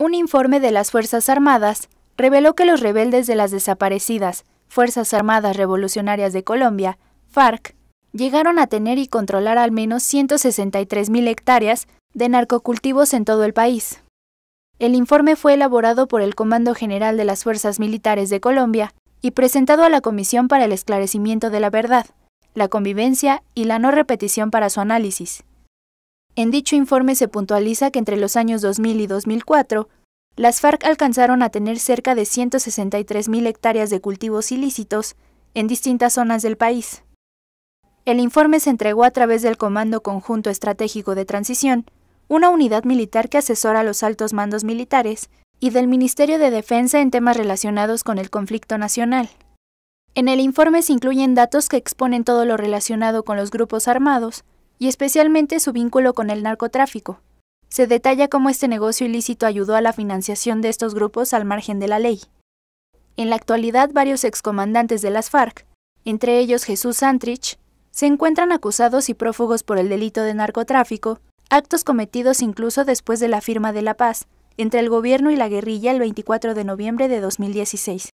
Un informe de las Fuerzas Armadas reveló que los rebeldes de las desaparecidas Fuerzas Armadas Revolucionarias de Colombia, FARC, llegaron a tener y controlar al menos 163.000 hectáreas de narcocultivos en todo el país. El informe fue elaborado por el Comando General de las Fuerzas Militares de Colombia y presentado a la Comisión para el Esclarecimiento de la Verdad, la Convivencia y la No Repetición para su análisis. En dicho informe se puntualiza que entre los años 2000 y 2004, las FARC alcanzaron a tener cerca de 163.000 hectáreas de cultivos ilícitos en distintas zonas del país. El informe se entregó a través del Comando Conjunto Estratégico de Transición, una unidad militar que asesora a los altos mandos militares, y del Ministerio de Defensa en temas relacionados con el conflicto nacional. En el informe se incluyen datos que exponen todo lo relacionado con los grupos armados, y especialmente su vínculo con el narcotráfico. Se detalla cómo este negocio ilícito ayudó a la financiación de estos grupos al margen de la ley. En la actualidad, varios excomandantes de las FARC, entre ellos Jesús Santrich, se encuentran acusados y prófugos por el delito de narcotráfico, actos cometidos incluso después de la firma de la paz entre el gobierno y la guerrilla el 24 de noviembre de 2016.